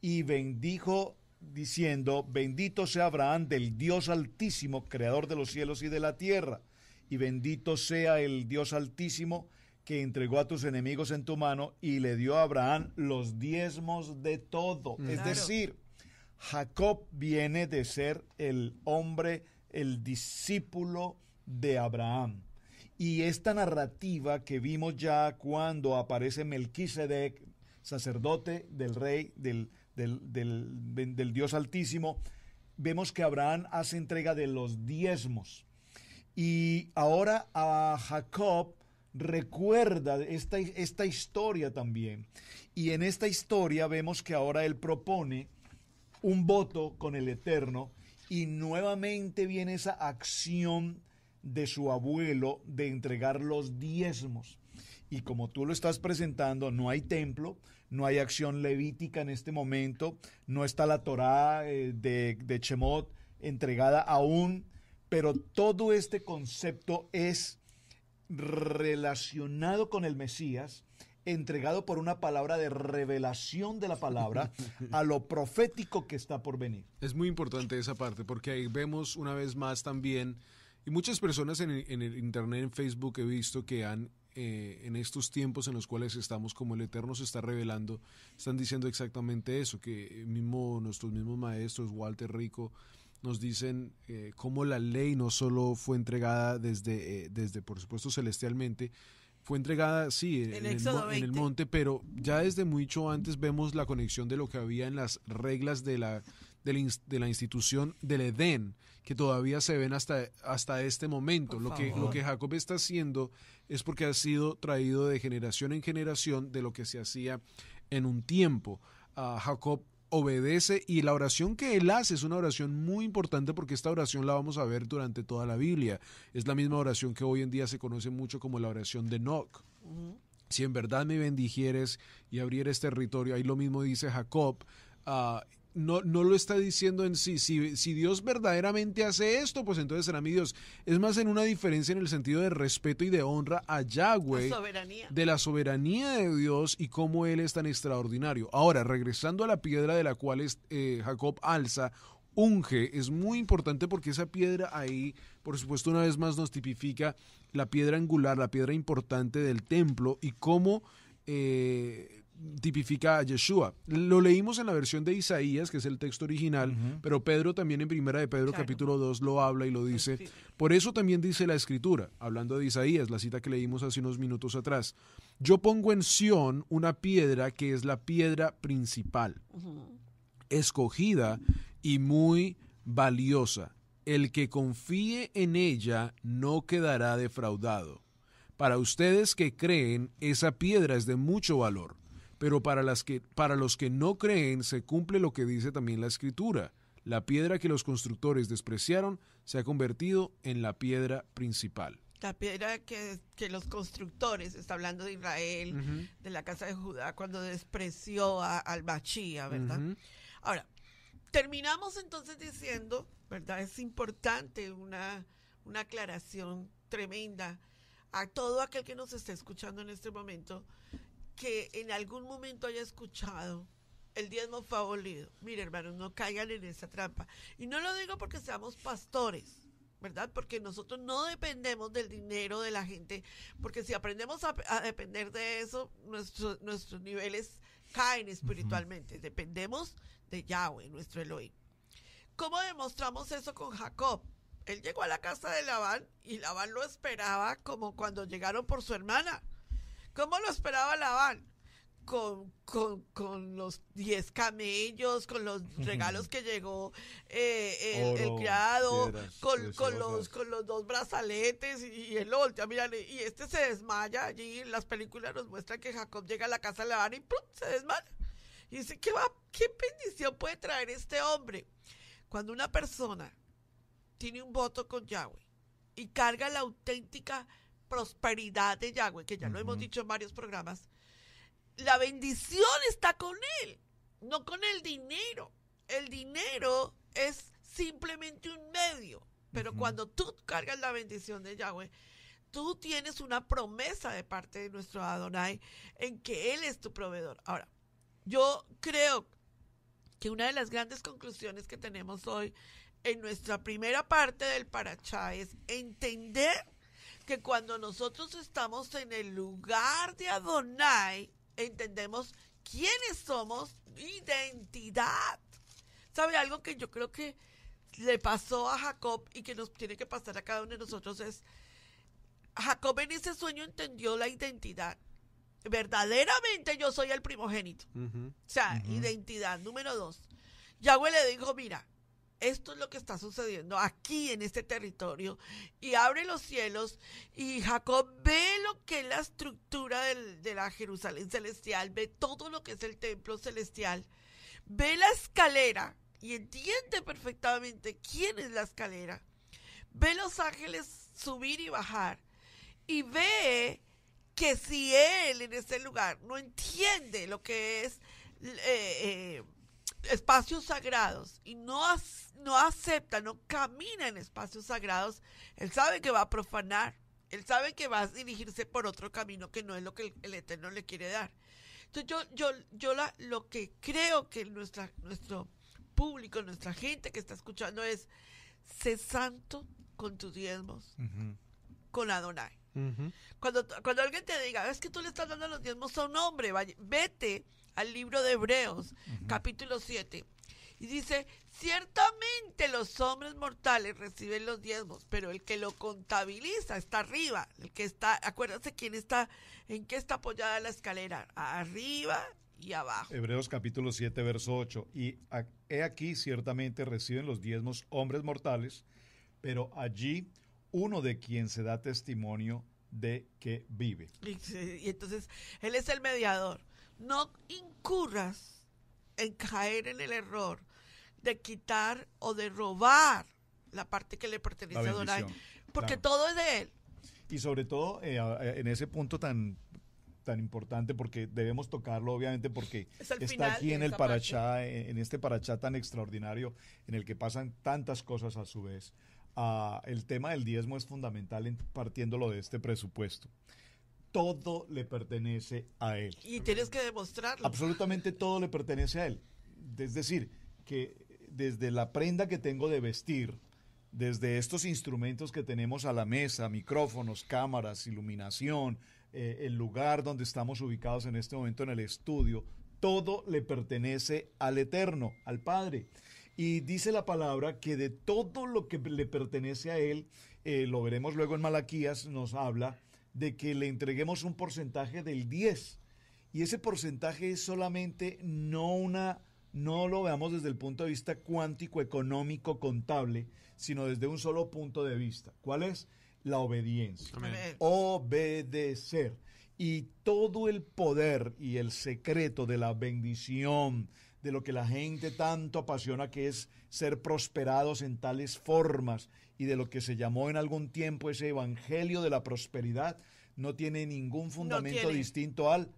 y bendijo diciendo, bendito sea Abraham del Dios altísimo, creador de los cielos y de la tierra, y bendito sea el Dios altísimo que entregó a tus enemigos en tu mano y le dio a Abraham los diezmos de todo. Mm. Es decir, Jacob viene de ser el hombre, el discípulo de Abraham. Y esta narrativa que vimos ya cuando aparece Melquisedec, sacerdote del rey, del, del, Dios Altísimo, vemos que Abraham hace entrega de los diezmos. Y ahora a Jacob recuerda esta, esta, historia también. Y en esta historia vemos que ahora él propone un voto con el Eterno y nuevamente viene esa acción de su abuelo de entregar los diezmos. Y como tú lo estás presentando, no hay templo, no hay acción levítica en este momento, no está la Torá eh, de, de Chemot entregada aún, pero todo este concepto es relacionado con el Mesías, entregado por una palabra de revelación de la palabra a lo profético que está por venir. Es muy importante esa parte porque ahí vemos una vez más también, y muchas personas en, en el Internet, en Facebook he visto que han eh, en estos tiempos en los cuales estamos, como el Eterno se está revelando, están diciendo exactamente eso, que eh, mismo nuestros mismos maestros, Walter Rico, nos dicen eh, cómo la ley no solo fue entregada desde, eh, desde por supuesto, celestialmente, fue entregada, sí, en el monte, pero ya desde mucho antes vemos la conexión de lo que había en las reglas de la de la, institución del Edén, que todavía se ven hasta, hasta este momento. Lo que, lo que Jacob está haciendo es porque ha sido traído de generación en generación de lo que se hacía en un tiempo. Ah, Jacob obedece y la oración que él hace es una oración muy importante porque esta oración la vamos a ver durante toda la Biblia. Es la misma oración que hoy en día se conoce mucho como la oración de Noc. Si en verdad me bendijieres y abrieres territorio, ahí lo mismo dice Jacob, ah, no, no lo está diciendo en sí. Si, Dios verdaderamente hace esto, pues entonces será mi Dios. Es más en una diferencia en el sentido de respeto y de honra a Yahweh, la de la soberanía de Dios y cómo Él es tan extraordinario. Ahora, regresando a la piedra de la cual es, eh, Jacob alza, unge, es muy importante porque esa piedra ahí, por supuesto, una vez más nos tipifica la piedra angular, la piedra importante del templo y cómo... Eh, tipifica a Yeshua. Lo leímos en la versión de Isaías, que es el texto original, pero Pedro también en primera de Pedro capítulo 2 lo habla y lo dice. Por eso también dice la escritura, hablando de Isaías, la cita que leímos hace unos minutos atrás. Yo pongo en Sión una piedra que es la piedra principal, escogida y muy valiosa. El que confíe en ella no quedará defraudado. Para ustedes que creen, esa piedra es de mucho valor pero para, las que, para los que no creen se cumple lo que dice también la escritura. La piedra que los constructores despreciaron se ha convertido en la piedra principal. La piedra que, los constructores, está hablando de Israel, de la casa de Judá, cuando despreció a, al Bachía, ¿verdad? Ahora, terminamos entonces diciendo, ¿verdad? Es importante una, una aclaración tremenda a todo aquel que nos está escuchando en este momento que en algún momento haya escuchado el diezmo abolido. Mire, hermanos, no caigan en esa trampa. Y no lo digo porque seamos pastores, ¿verdad? Porque nosotros no dependemos del dinero de la gente, porque si aprendemos a, depender de eso, nuestro, nuestros niveles caen espiritualmente. Dependemos de Yahweh, nuestro Elohim. ¿Cómo demostramos eso con Jacob? Él llegó a la casa de Labán y Labán lo esperaba como cuando llegaron por su hermana ¿Cómo lo esperaba Labán? Con, con, los 10 camellos, con los regalos que llegó eh, el, criado, con, los, con los dos brazaletes y, el voltea, y este se desmaya allí, las películas nos muestran que Jacob llega a la casa de Labán y se desmaya. Y dice, ¿qué, va, ¿qué bendición puede traer este hombre? Cuando una persona tiene un voto con Yahweh y carga la auténtica prosperidad de Yahweh, que ya lo hemos dicho en varios programas, la bendición está con él, no con el dinero. El dinero es simplemente un medio, pero cuando tú cargas la bendición de Yahweh, tú tienes una promesa de parte de nuestro Adonai en que Él es tu proveedor. Ahora, yo creo que una de las grandes conclusiones que tenemos hoy en nuestra primera parte del Parachá es entender que cuando nosotros estamos en el lugar de Adonai, entendemos quiénes somos, identidad. ¿Sabe algo que yo creo que le pasó a Jacob y que nos tiene que pasar a cada uno de nosotros es, Jacob en ese sueño entendió la identidad. Verdaderamente yo soy el primogénito. O sea, identidad número dos. Yahweh le dijo, mira, esto es lo que está sucediendo aquí en este territorio y abre los cielos y Jacob ve lo que es la estructura de la Jerusalén celestial, ve todo lo que es el templo celestial, ve la escalera y entiende perfectamente quién es la escalera, ve los ángeles subir y bajar y ve que si él en ese lugar no entiende lo que es eh, eh, espacios sagrados y no, no acepta, no camina en espacios sagrados, él sabe que va a profanar, él sabe que va a dirigirse por otro camino que no es lo que el, Eterno le quiere dar. Entonces yo, yo, yo la, lo que creo que nuestra, nuestro público, nuestra gente que está escuchando es, sé santo con tus diezmos, con Adonai. cuando, cuando alguien te diga, es que tú le estás dando los diezmos a un hombre, vete al libro de Hebreos, capítulo 7. Y dice, ciertamente los hombres mortales reciben los diezmos, pero el que lo contabiliza está arriba, el que está, acuérdense quién está, en qué está apoyada la escalera, arriba y abajo. Hebreos capítulo 7, verso 8. Y he aquí ciertamente reciben los diezmos hombres mortales, pero allí uno de quien se da testimonio de que vive. y entonces, él es el mediador no incurras en caer en el error de quitar o de robar la parte que le pertenece a Donai, porque todo es de él. Y sobre todo eh, en ese punto tan tan importante porque debemos tocarlo obviamente porque está aquí en el parachá, eh, en, este parachá tan extraordinario en el que pasan tantas cosas a su vez. Ah, el tema del diezmo es fundamental en, partiéndolo de este presupuesto todo le pertenece a él. Y tienes que demostrarlo. Absolutamente todo le pertenece a él. Es decir, que desde la prenda que tengo de vestir, desde estos instrumentos que tenemos a la mesa, micrófonos, cámaras, iluminación, eh, el lugar donde estamos ubicados en este momento en el estudio, todo le pertenece al Eterno, al Padre. Y dice la palabra que de todo lo que le pertenece a Él, eh, lo veremos luego en Malaquías, nos habla de que le entreguemos un porcentaje del 10. Y ese porcentaje es solamente no una no lo veamos desde el punto de vista cuántico, económico, contable, sino desde un solo punto de vista. ¿Cuál es? La obediencia. Obedecer. Y todo el poder y el secreto de la bendición, de lo que la gente tanto apasiona, que es ser prosperados en tales formas y de lo que se llamó en algún tiempo ese evangelio de la prosperidad no tiene ningún fundamento distinto al,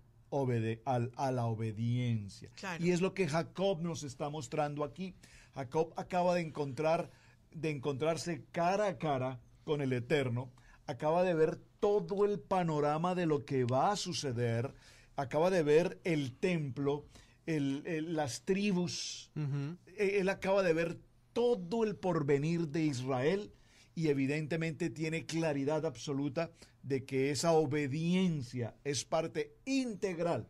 a la obediencia. Y es lo que Jacob nos está mostrando aquí. Jacob acaba de encontrar de encontrarse cara a cara con el Eterno, acaba de ver todo el panorama de lo que va a suceder, acaba de ver el templo, las tribus, e-, él acaba de ver todo el porvenir de Israel y evidentemente tiene claridad absoluta de que esa obediencia es parte integral.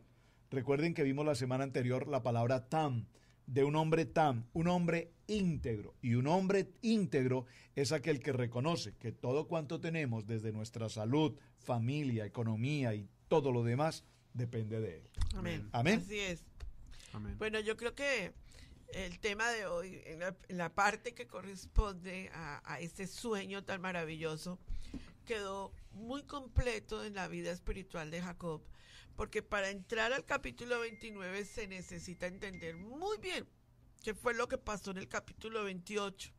Recuerden que vimos la semana anterior la palabra tam, de un hombre tam, un hombre íntegro. Y un hombre íntegro es aquel que reconoce que todo cuanto tenemos, desde nuestra salud, familia, economía y todo lo demás, depende de él. Amén. Amén. Así es. Bueno, yo creo que el tema de hoy, en la, parte que corresponde a, este sueño tan maravilloso, quedó muy completo en la vida espiritual de Jacob, porque para entrar al capítulo 29 se necesita entender muy bien qué fue lo que pasó en el capítulo 28.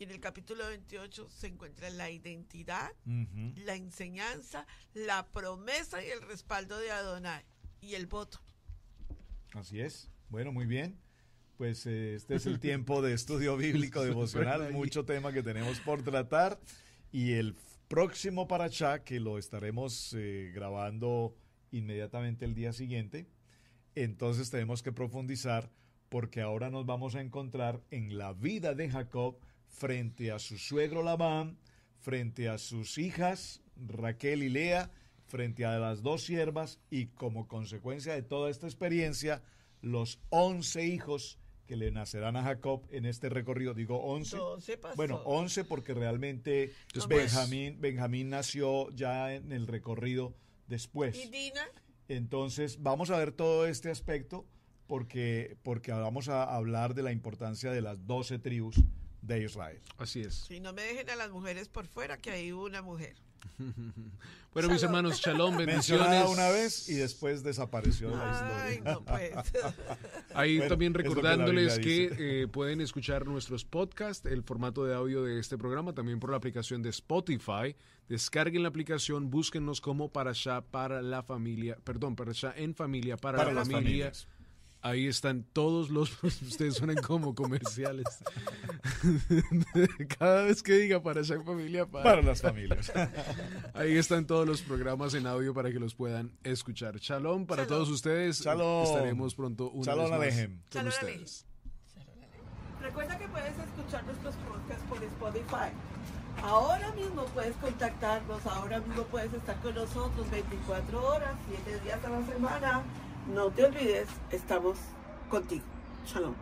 Y en el capítulo 28 se encuentra la identidad, la enseñanza, la promesa y el respaldo de Adonai y el voto. Así es. Bueno, muy bien pues eh, este es el tiempo de estudio bíblico devocional, mucho tema que tenemos por tratar y el próximo parachá que lo estaremos eh, grabando inmediatamente el día siguiente, entonces tenemos que profundizar porque ahora nos vamos a encontrar en la vida de Jacob frente a su suegro Labán, frente a sus hijas Raquel y Lea, frente a las dos siervas y como consecuencia de toda esta experiencia, los once hijos que le nacerán a Jacob en este recorrido. Digo 11. Bueno, 11 porque realmente Benjamín, Benjamín nació ya en el recorrido después. Entonces, vamos a ver todo este aspecto porque, porque vamos a hablar de la importancia de las 12 tribus de Israel. Así es. si no me dejen a las mujeres por fuera, que hay una mujer. Bueno, mis hermanos, chalón, bendiciones. una vez y después desapareció la pues. Ahí también recordándoles que, eh, pueden escuchar nuestros podcasts, el formato de audio de este programa, también por la aplicación de Spotify. Descarguen la aplicación, búsquennos como para allá para la familia, perdón, para en familia, para, la familia. Ahí están todos los. Ustedes suenan como comerciales. Cada vez que diga para esa Familia, para, las familias. Ahí están todos los programas en audio para que los puedan escuchar. Shalom para todos ustedes. Shalom. Estaremos pronto Shalom vez Recuerda que puedes escuchar nuestros podcasts por Spotify. Ahora mismo puedes contactarnos, ahora mismo puedes estar con nosotros 24 horas, 7 días a la semana. No te olvides, estamos contigo. Shalom.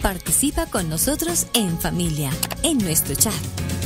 Participa con nosotros en familia, en nuestro chat